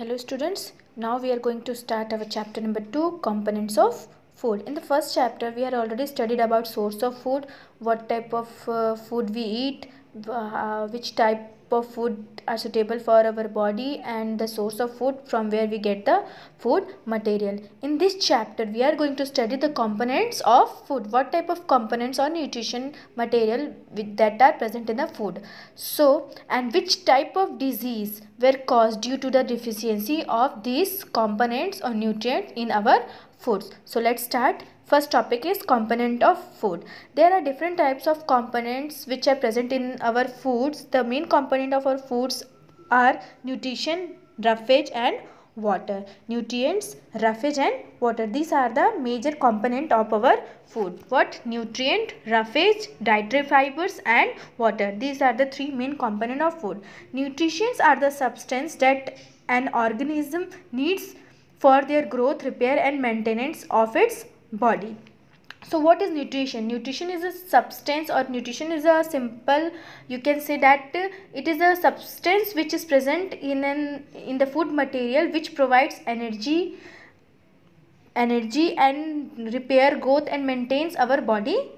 hello students now we are going to start our chapter number 2 components of food in the first chapter we are already studied about source of food what type of uh, food we eat uh, which type of food are suitable for our body and the source of food from where we get the food material. In this chapter, we are going to study the components of food. What type of components or nutrition material that are present in the food. So, and which type of disease were caused due to the deficiency of these components or nutrients in our foods. So, let's start First topic is component of food. There are different types of components which are present in our foods. The main component of our foods are nutrition, roughage and water. Nutrients, roughage and water. These are the major component of our food. What? Nutrient, roughage, dietary fibers and water. These are the three main component of food. Nutrients are the substance that an organism needs for their growth, repair and maintenance of its body so what is nutrition nutrition is a substance or nutrition is a simple you can say that it is a substance which is present in an in the food material which provides energy energy and repair growth and maintains our body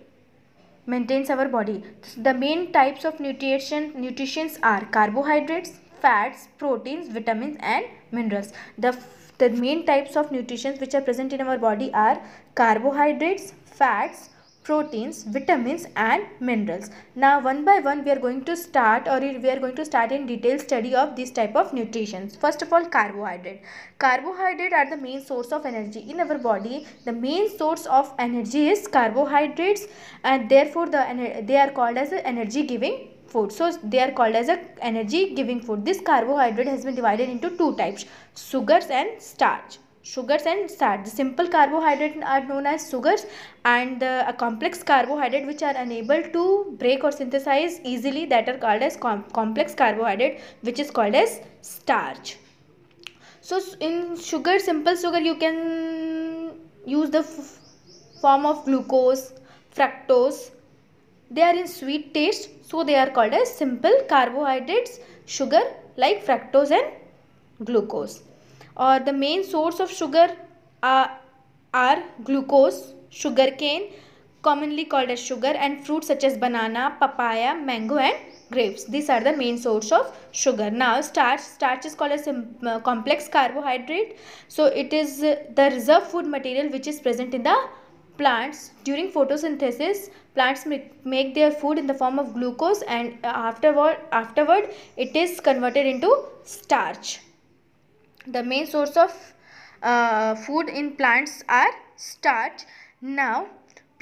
maintains our body so the main types of nutrition nutritions are carbohydrates fats proteins vitamins and minerals the the main types of nutrients which are present in our body are carbohydrates, fats, proteins, vitamins and minerals. Now one by one we are going to start or we are going to start in detailed study of these type of nutrients. First of all carbohydrate. Carbohydrate are the main source of energy in our body. The main source of energy is carbohydrates and therefore the they are called as energy giving food so they are called as a energy giving food this carbohydrate has been divided into two types sugars and starch sugars and starch the simple carbohydrate are known as sugars and the a complex carbohydrate which are unable to break or synthesize easily that are called as com complex carbohydrate which is called as starch so in sugar simple sugar you can use the form of glucose fructose they are in sweet taste so they are called as simple carbohydrates, sugar like fructose and glucose. Or the main source of sugar are, are glucose, sugar cane, commonly called as sugar and fruits such as banana, papaya, mango and grapes. These are the main source of sugar. Now starch, starch is called as uh, complex carbohydrate. So it is uh, the reserve food material which is present in the plants during photosynthesis plants make their food in the form of glucose and uh, afterward afterward it is converted into starch the main source of uh, food in plants are starch now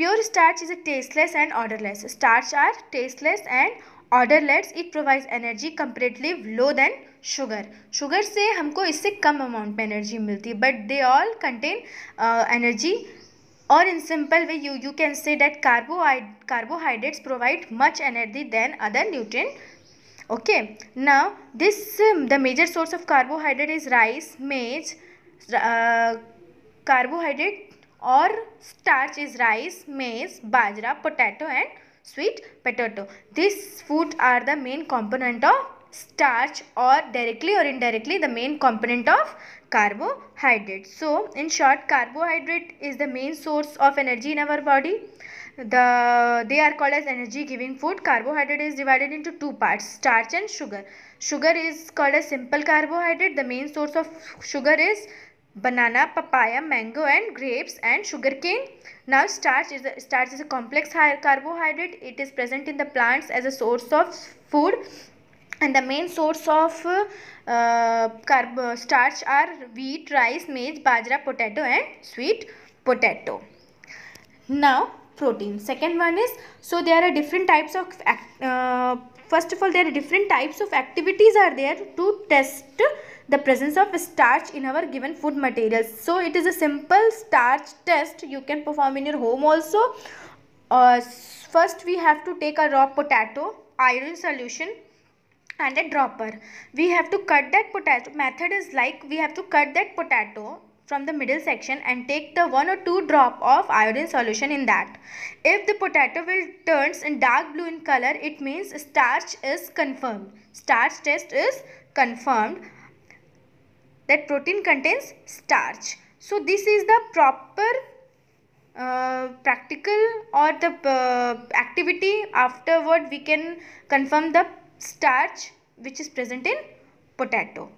pure starch is tasteless and odorless starch are tasteless and odorless. It provides energy completely low than sugar. Sugar se hamko isse kam amount में energy milti है but they all contain uh, energy or in simple way you, you can say that carbohydrate, carbohydrates provide much energy than other nutrient okay now this um, the major source of carbohydrate is rice maize uh, carbohydrate or starch is rice maize bajra potato and sweet potato these food are the main component of starch or directly or indirectly the main component of carbohydrate. So in short carbohydrate is the main source of energy in our body. The, they are called as energy giving food. Carbohydrate is divided into two parts starch and sugar. Sugar is called a simple carbohydrate. The main source of sugar is banana, papaya, mango and grapes and sugarcane. Now starch is a, starch is a complex carbohydrate. It is present in the plants as a source of food and the main source of uh, carb uh, starch are wheat rice maize bajra potato and sweet potato now protein second one is so there are different types of uh, first of all there are different types of activities are there to test the presence of starch in our given food materials so it is a simple starch test you can perform in your home also uh, first we have to take a raw potato iron solution and a dropper. We have to cut that potato. Method is like we have to cut that potato from the middle section and take the one or two drop of iodine solution in that. If the potato will turns in dark blue in color, it means starch is confirmed. Starch test is confirmed that protein contains starch. So this is the proper uh, practical or the uh, activity afterward we can confirm the starch which is present in potato.